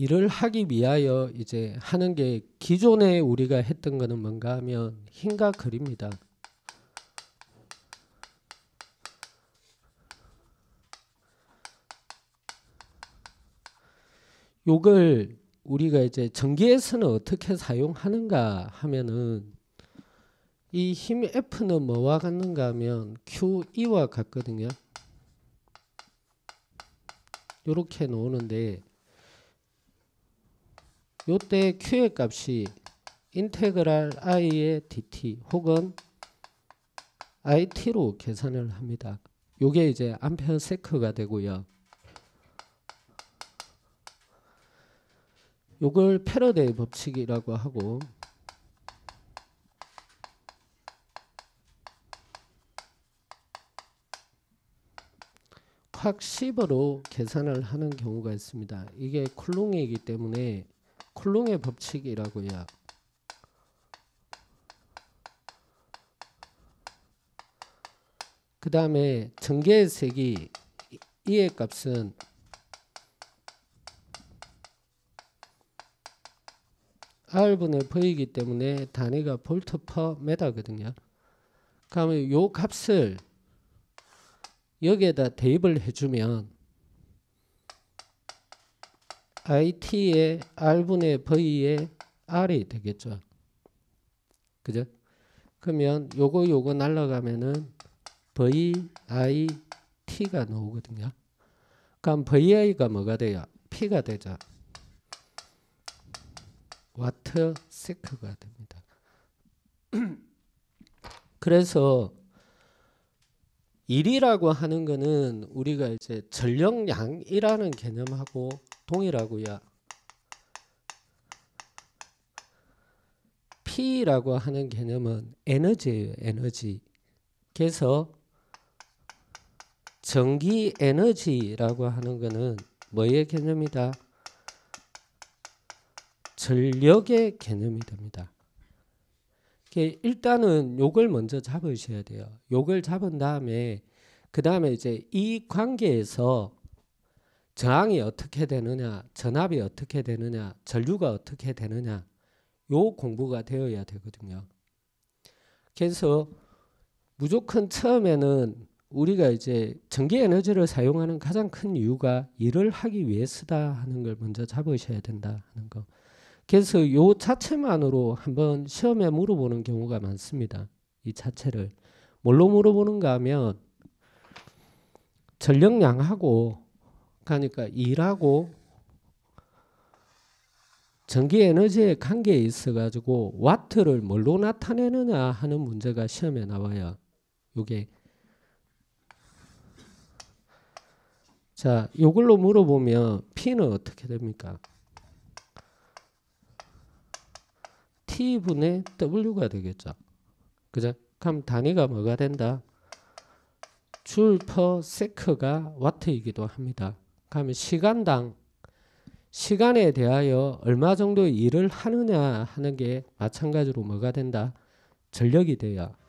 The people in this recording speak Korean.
일을 하기 위하여 이제 하는 게 기존에 우리가 했던 거는 뭔가 하면 힘과 그립니다. 요걸 우리가 이제 전기에서는 어떻게 사용하는가 하면은 이 힘 F는 뭐와 같는가 하면 QE와 같거든요. 이렇게 놓는데 요때 q의 값이 인테그랄 i의 dt 혹은 it로 계산을 합니다. 요게 이제 암페어 세크가 되고요. 요걸 패러데이 법칙이라고 하고 콱 10으로 계산을 하는 경우가 있습니다. 이게 쿨롱이기 때문에 쿨롱의 법칙이라고요. 그 다음에 전개의 색이 이의 값은 R분의 V이기 때문에 단위가 볼트 퍼 메다거든요. 그러면 요 값을 여기에다 대입을 해주면 it의 r분의 v의 r이 되겠죠. 그죠? 그러면 요거 요거 날라가면은 v i t가 나오거든요. 그럼 vi가 뭐가 돼요? p가 되죠. 와트 세크가 됩니다. 그래서 일이라고 하는 거는 우리가 이제 전력량이라는 개념하고 동일하고요. P라고 하는 개념은 에너지예요. 에너지. 그래서 전기 에너지라고 하는 것은 뭐의 개념이다? 전력의 개념이 됩니다. 일단은 요걸 먼저 잡으셔야 돼요. 요걸 잡은 다음에 그 다음에 이제 이 관계에서 저항이 어떻게 되느냐, 전압이 어떻게 되느냐, 전류가 어떻게 되느냐, 요 공부가 되어야 되거든요. 그래서 무조건 처음에는 우리가 이제 전기 에너지를 사용하는 가장 큰 이유가 일을 하기 위해 서다 하는 걸 먼저 잡으셔야 된다 하는 거. 그래서 요 자체만으로 한번 시험에 물어보는 경우가 많습니다. 이 자체를 뭘로 물어보는가 하면 전력량하고 그러니까 일하고 전기 에너지의 관계에 있어 가지고 와트를 뭘로 나타내느냐 하는 문제가 시험에 나와요. 요게 자, 요걸로 물어보면 P는 어떻게 됩니까? T분의 W가 되겠죠. 그죠? 그럼 단위가 뭐가 된다? 줄퍼 세크가 와트이기도 합니다. 그러면 시간당 시간에 대하여 얼마 정도 일을 하느냐 하는 게 마찬가지로 뭐가 된다? 전력이 돼야